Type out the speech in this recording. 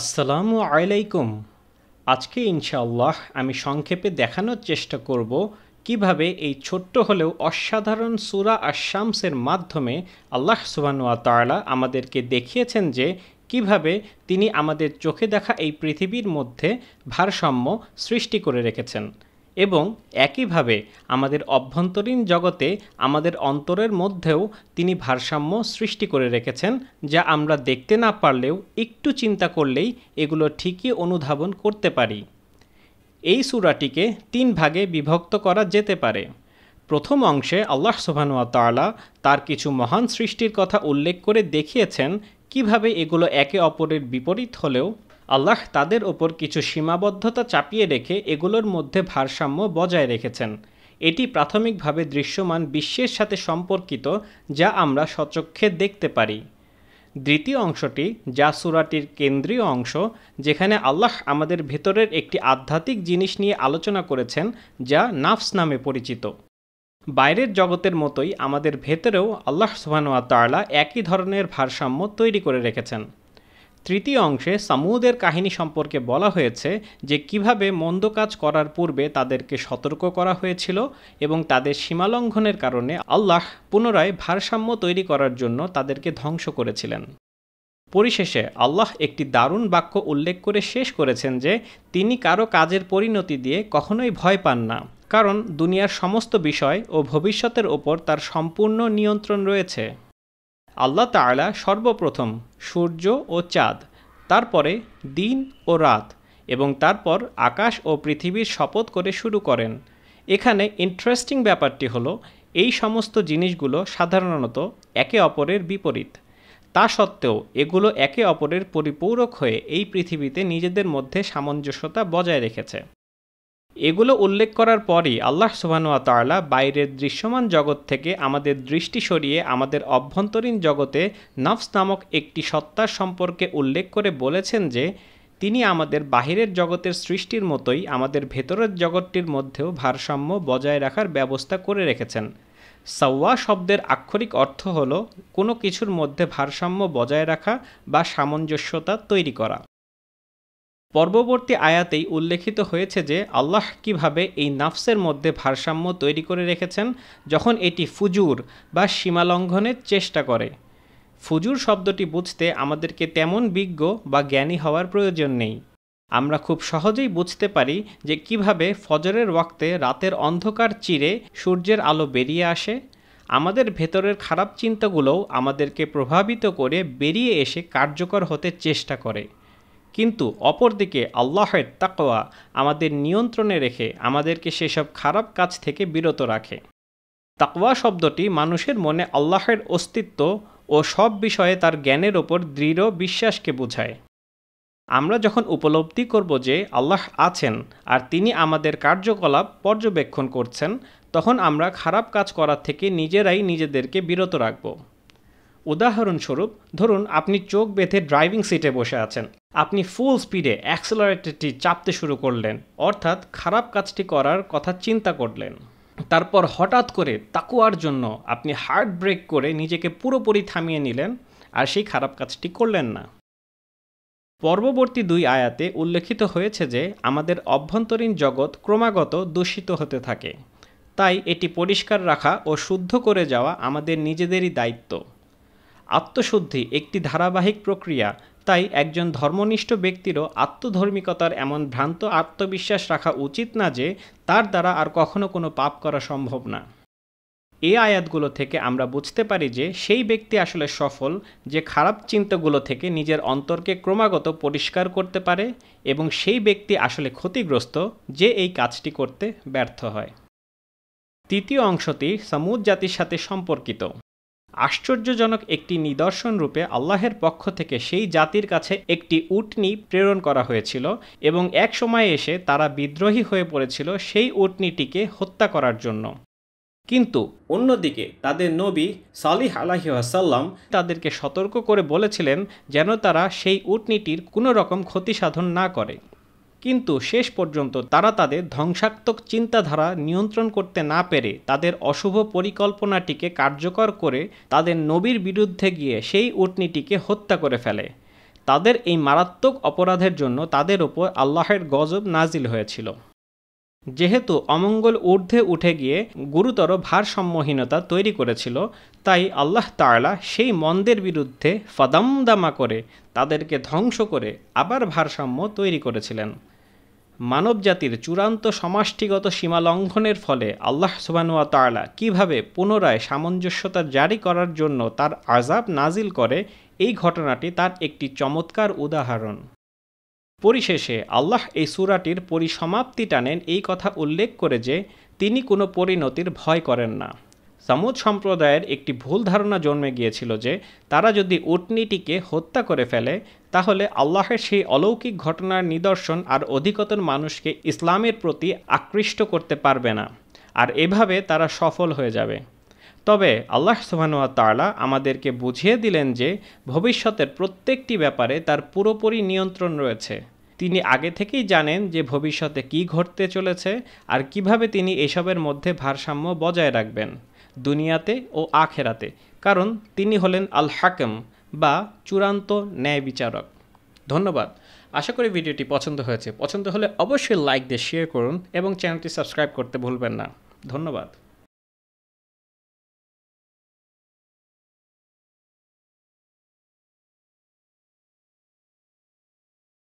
আসসালামু আলাইকুম আজকে ইনশাআল্লাহ আমি সংক্ষেপে দেখানোর চেষ্টা করব কিভাবে এই ছোট্ট হলেও অসাধারণ সুরা আশামসের মাধ্যমে আল্লাহ সুবানুয়া তালা আমাদেরকে দেখিয়েছেন যে কিভাবে তিনি আমাদের চোখে দেখা এই পৃথিবীর মধ্যে ভারসাম্য সৃষ্টি করে রেখেছেন এবং একইভাবে আমাদের অভ্যন্তরীণ জগতে আমাদের অন্তরের মধ্যেও তিনি ভারসাম্য সৃষ্টি করে রেখেছেন যা আমরা দেখতে না পারলেও একটু চিন্তা করলেই এগুলো ঠিকই অনুধাবন করতে পারি এই সুরাটিকে তিন ভাগে বিভক্ত করা যেতে পারে প্রথম অংশে আল্লাহ সুবাহানুয়াতালা তার কিছু মহান সৃষ্টির কথা উল্লেখ করে দেখিয়েছেন কিভাবে এগুলো একে অপরের বিপরীত হলেও আল্লাহ তাদের ওপর কিছু সীমাবদ্ধতা চাপিয়ে রেখে এগুলোর মধ্যে ভারসাম্য বজায় রেখেছেন এটি প্রাথমিকভাবে দৃশ্যমান বিশ্বের সাথে সম্পর্কিত যা আমরা সচক্ষে দেখতে পারি দ্বিতীয় অংশটি যা সুরাটির কেন্দ্রীয় অংশ যেখানে আল্লাহ আমাদের ভেতরের একটি আধ্যাত্মিক জিনিস নিয়ে আলোচনা করেছেন যা নাফস নামে পরিচিত বাইরের জগতের মতোই আমাদের ভেতরেও আল্লাহ সুবাহ একই ধরনের ভারসাম্য তৈরি করে রেখেছেন তৃতীয় অংশে সামুদের কাহিনী সম্পর্কে বলা হয়েছে যে কিভাবে মন্দ কাজ করার পূর্বে তাদেরকে সতর্ক করা হয়েছিল এবং তাদের সীমালঙ্ঘনের কারণে আল্লাহ পুনরায় ভারসাম্য তৈরি করার জন্য তাদেরকে ধ্বংস করেছিলেন পরিশেষে আল্লাহ একটি দারুণ বাক্য উল্লেখ করে শেষ করেছেন যে তিনি কারো কাজের পরিণতি দিয়ে কখনোই ভয় পান না কারণ দুনিয়ার সমস্ত বিষয় ও ভবিষ্যতের ওপর তার সম্পূর্ণ নিয়ন্ত্রণ রয়েছে আল্লাহ তালা সর্বপ্রথম সূর্য ও চাঁদ তারপরে দিন ও রাত এবং তারপর আকাশ ও পৃথিবীর শপথ করে শুরু করেন এখানে ইন্টারেস্টিং ব্যাপারটি হলো এই সমস্ত জিনিসগুলো সাধারণত একে অপরের বিপরীত তা সত্ত্বেও এগুলো একে অপরের পরিপূরক হয়ে এই পৃথিবীতে নিজেদের মধ্যে সামঞ্জস্যতা বজায় রেখেছে এগুলো উল্লেখ করার পরই আল্লাহ সুবাহতালা বাইরের দৃশ্যমান জগৎ থেকে আমাদের দৃষ্টি সরিয়ে আমাদের অভ্যন্তরীণ জগতে নফস নামক একটি সত্তার সম্পর্কে উল্লেখ করে বলেছেন যে তিনি আমাদের বাহিরের জগতের সৃষ্টির মতোই আমাদের ভেতরের জগৎটির মধ্যেও ভারসাম্য বজায় রাখার ব্যবস্থা করে রেখেছেন সাওয়া শব্দের আক্ষরিক অর্থ হল কোনো কিছুর মধ্যে ভারসাম্য বজায় রাখা বা সামঞ্জস্যতা তৈরি করা পর্ববর্তী আয়াতেই উল্লেখিত হয়েছে যে আল্লাহ কিভাবে এই নাফসের মধ্যে ভারসাম্য তৈরি করে রেখেছেন যখন এটি ফুজুর বা সীমালঙ্ঘনের চেষ্টা করে ফুজুর শব্দটি বুঝতে আমাদেরকে তেমন বিজ্ঞ বা জ্ঞানী হওয়ার প্রয়োজন নেই আমরা খুব সহজেই বুঝতে পারি যে কিভাবে ফজরের ওয়াক্তে রাতের অন্ধকার চিরে সূর্যের আলো বেরিয়ে আসে আমাদের ভেতরের খারাপ চিন্তাগুলোও আমাদেরকে প্রভাবিত করে বেরিয়ে এসে কার্যকর হতে চেষ্টা করে কিন্তু অপরদিকে আল্লাহের তাকোয়া আমাদের নিয়ন্ত্রণে রেখে আমাদেরকে সেসব খারাপ কাজ থেকে বিরত রাখে তাকওয়া শব্দটি মানুষের মনে আল্লাহের অস্তিত্ব ও সব বিষয়ে তার জ্ঞানের ওপর দৃঢ় বিশ্বাসকে বোঝায় আমরা যখন উপলব্ধি করব যে আল্লাহ আছেন আর তিনি আমাদের কার্যকলাপ পর্যবেক্ষণ করছেন তখন আমরা খারাপ কাজ করার থেকে নিজেরাই নিজেদেরকে বিরত রাখব উদাহরণস্বরূপ ধরুন আপনি চোখ বেঁধে ড্রাইভিং সিটে বসে আছেন আপনি ফুল স্পিডে অ্যাক্সেলারেটরটি চাপতে শুরু করলেন অর্থাৎ খারাপ কাজটি করার কথা চিন্তা করলেন তারপর হঠাৎ করে তাকুয়ার জন্য আপনি হার্ট ব্রেক করে নিজেকে পুরোপুরি থামিয়ে নিলেন আর সেই খারাপ কাজটি করলেন না পরবর্তী দুই আয়াতে উল্লেখিত হয়েছে যে আমাদের অভ্যন্তরীণ জগৎ ক্রমাগত দূষিত হতে থাকে তাই এটি পরিষ্কার রাখা ও শুদ্ধ করে যাওয়া আমাদের নিজেদেরই দায়িত্ব আত্মশুদ্ধি একটি ধারাবাহিক প্রক্রিয়া তাই একজন ধর্মনিষ্ঠ ব্যক্তিরও আত্মধর্মিকতার এমন ভ্রান্ত আত্মবিশ্বাস রাখা উচিত না যে তার দ্বারা আর কখনো কোনো পাপ করা সম্ভব না এ আয়াতগুলো থেকে আমরা বুঝতে পারি যে সেই ব্যক্তি আসলে সফল যে খারাপ চিন্তাগুলো থেকে নিজের অন্তরকে ক্রমাগত পরিষ্কার করতে পারে এবং সেই ব্যক্তি আসলে ক্ষতিগ্রস্ত যে এই কাজটি করতে ব্যর্থ হয় তৃতীয় অংশটি সামুদ জাতির সাথে সম্পর্কিত আশ্চর্যজনক একটি নিদর্শন রূপে আল্লাহের পক্ষ থেকে সেই জাতির কাছে একটি উটনি প্রেরণ করা হয়েছিল এবং এক সময়ে এসে তারা বিদ্রোহী হয়ে পড়েছিল সেই উটনিটিকে হত্যা করার জন্য কিন্তু অন্যদিকে তাদের নবী সালিহ আলাহি আসাল্লাম তাদেরকে সতর্ক করে বলেছিলেন যেন তারা সেই উটনিটির কোনো রকম ক্ষতি সাধন না করে কিন্তু শেষ পর্যন্ত তারা তাদের ধ্বংসাত্মক চিন্তাধারা নিয়ন্ত্রণ করতে না পেরে তাদের অশুভ পরিকল্পনাটিকে কার্যকর করে তাদের নবীর বিরুদ্ধে গিয়ে সেই উটনিটিকে হত্যা করে ফেলে তাদের এই মারাত্মক অপরাধের জন্য তাদের ওপর আল্লাহের গজব নাজিল হয়েছিল যেহেতু অমঙ্গল ঊর্ধ্বে উঠে গিয়ে গুরুতর ভারসাম্যহীনতা তৈরি করেছিল তাই আল্লাহ তাআলা সেই মন্দের বিরুদ্ধে ফাদামদামা করে তাদেরকে ধ্বংস করে আবার ভারসাম্য তৈরি করেছিলেন মানবজাতির চূড়ান্ত সমাষ্টিগত সীমা লঙ্ঘনের ফলে আল্লাহ সুবানুয়া তালা কিভাবে পুনরায় সামঞ্জস্যতা জারি করার জন্য তার আজাব নাজিল করে এই ঘটনাটি তার একটি চমৎকার উদাহরণ পরিশেষে আল্লাহ এই সুরাটির পরিসমাপ্তি টানেন এই কথা উল্লেখ করে যে তিনি কোনো পরিণতির ভয় করেন না সামুদ সম্প্রদায়ের একটি ভুল ধারণা জন্মে গিয়েছিল যে তারা যদি উটনিটিকে হত্যা করে ফেলে তাহলে আল্লাহের সেই অলৌকিক ঘটনার নিদর্শন আর অধিকতর মানুষকে ইসলামের প্রতি আকৃষ্ট করতে পারবে না আর এভাবে তারা সফল হয়ে যাবে তবে আল্লাহ সুবাহানুয়া তালা আমাদেরকে বুঝিয়ে দিলেন যে ভবিষ্যতের প্রত্যেকটি ব্যাপারে তার পুরোপুরি নিয়ন্ত্রণ রয়েছে তিনি আগে থেকেই জানেন যে ভবিষ্যতে কি ঘটতে চলেছে আর কিভাবে তিনি এসবের মধ্যে ভারসাম্য বজায় রাখবেন দুনিয়াতে ও আখেরাতে কারণ তিনি হলেন আল হাকেম বা চূড়ান্ত ন্যায় বিচারক ধন্যবাদ আশা করি ভিডিওটি পছন্দ হয়েছে পছন্দ হলে অবশ্যই লাইক দিয়ে শেয়ার করুন এবং চ্যানেলটি সাবস্ক্রাইব করতে ভুলবেন না ধন্যবাদ